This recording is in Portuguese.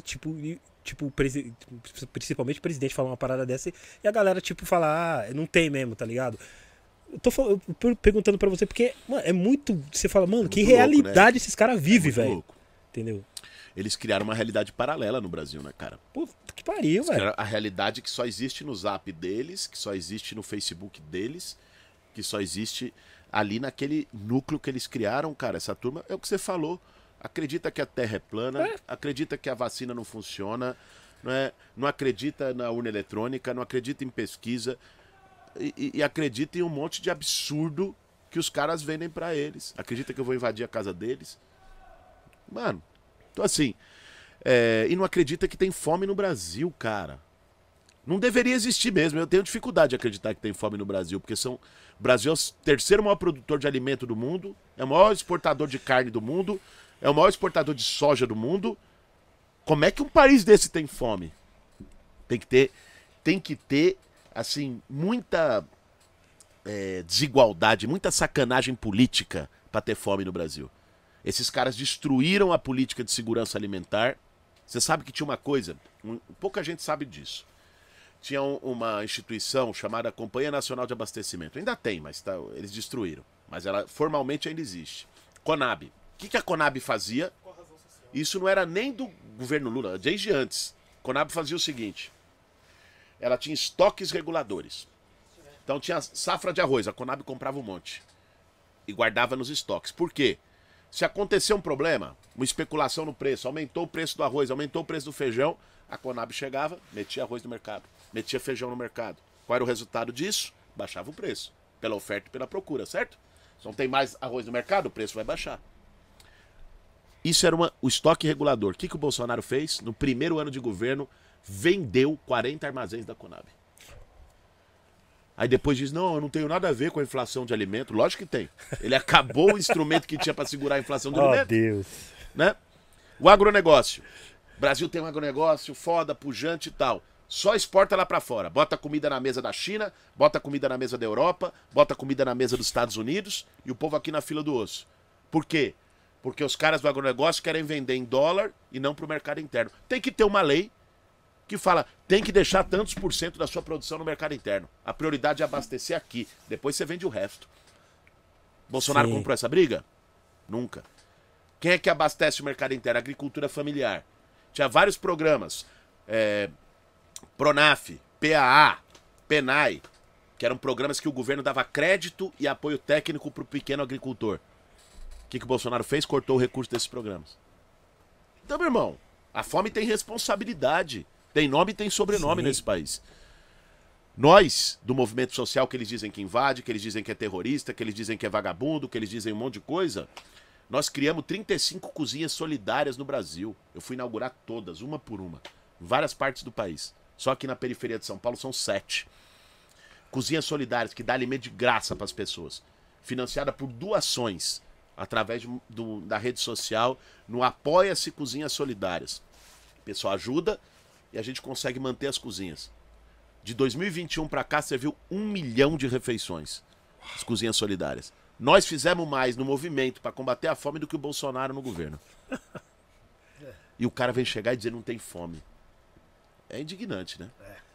tipo, tipo, tipo, principalmente o presidente falar uma parada dessa e a galera, tipo, falar, ah, não tem mesmo, tá ligado? Eu tô perguntando para você porque, mano, é muito. Você fala, mano, é que louco, realidade né? esses caras vivem, é velho. Entendeu? Eles criaram uma realidade paralela no Brasil, né, cara? Puta que pariu, velho. A realidade que só existe no zap deles, que só existe no Facebook deles, que só existe ali naquele núcleo que eles criaram, cara. Essa turma é o que você falou acredita que a Terra é plana, é. acredita que a vacina não funciona, não, é, não acredita na urna eletrônica, não acredita em pesquisa e, e acredita em um monte de absurdo que os caras vendem para eles. Acredita que eu vou invadir a casa deles? Mano, então assim. É, e não acredita que tem fome no Brasil, cara. Não deveria existir mesmo. Eu tenho dificuldade de acreditar que tem fome no Brasil, porque são. O Brasil é o terceiro maior produtor de alimento do mundo, é o maior exportador de carne do mundo, é o maior exportador de soja do mundo. Como é que um país desse tem fome? Tem que ter, tem que ter assim, muita é, desigualdade, muita sacanagem política para ter fome no Brasil. Esses caras destruíram a política de segurança alimentar. Você sabe que tinha uma coisa, um, pouca gente sabe disso. Tinha um, uma instituição chamada Companhia Nacional de Abastecimento. Ainda tem, mas tá, eles destruíram. Mas ela formalmente ainda existe. Conab que, que a Conab fazia? Isso não era nem do governo Lula, desde antes. A Conab fazia o seguinte: ela tinha estoques reguladores. Então tinha safra de arroz, a Conab comprava um monte e guardava nos estoques. Por quê? Se acontecer um problema, uma especulação no preço, aumentou o preço do arroz, aumentou o preço do feijão, a Conab chegava, metia arroz no mercado, metia feijão no mercado. Qual era o resultado disso? Baixava o preço, pela oferta e pela procura, certo? Se não tem mais arroz no mercado, o preço vai baixar. Isso era uma, o estoque regulador. O que, que o Bolsonaro fez? No primeiro ano de governo, vendeu 40 armazéns da Conab. Aí depois diz: não, eu não tenho nada a ver com a inflação de alimento. Lógico que tem. Ele acabou o instrumento que tinha para segurar a inflação de oh, alimento. Meu Deus. Né? O agronegócio. O Brasil tem um agronegócio foda, pujante e tal. Só exporta lá para fora. Bota comida na mesa da China, bota comida na mesa da Europa, bota comida na mesa dos Estados Unidos e o povo aqui na fila do osso. Por quê? Porque os caras do agronegócio querem vender em dólar e não para o mercado interno. Tem que ter uma lei que fala, tem que deixar tantos por cento da sua produção no mercado interno. A prioridade é abastecer aqui, depois você vende o resto. Bolsonaro Sim. comprou essa briga? Nunca. Quem é que abastece o mercado interno? Agricultura familiar. Tinha vários programas. É, Pronaf, PAA, PENAI, que eram programas que o governo dava crédito e apoio técnico para o pequeno agricultor que, que o Bolsonaro fez? Cortou o recurso desses programas. Então, meu irmão, a fome tem responsabilidade. Tem nome e tem sobrenome Sim. nesse país. Nós, do movimento social, que eles dizem que invade, que eles dizem que é terrorista, que eles dizem que é vagabundo, que eles dizem um monte de coisa, nós criamos 35 cozinhas solidárias no Brasil. Eu fui inaugurar todas, uma por uma, em várias partes do país. Só que na periferia de São Paulo são sete. Cozinhas solidárias que dá alimento de graça para as pessoas, financiada por doações através do, da rede social, no Apoia-se Cozinhas Solidárias. O pessoal ajuda e a gente consegue manter as cozinhas. De 2021 para cá, serviu um milhão de refeições. As cozinhas solidárias. Nós fizemos mais no movimento para combater a fome do que o Bolsonaro no governo. E o cara vem chegar e dizer não tem fome. É indignante, né? É.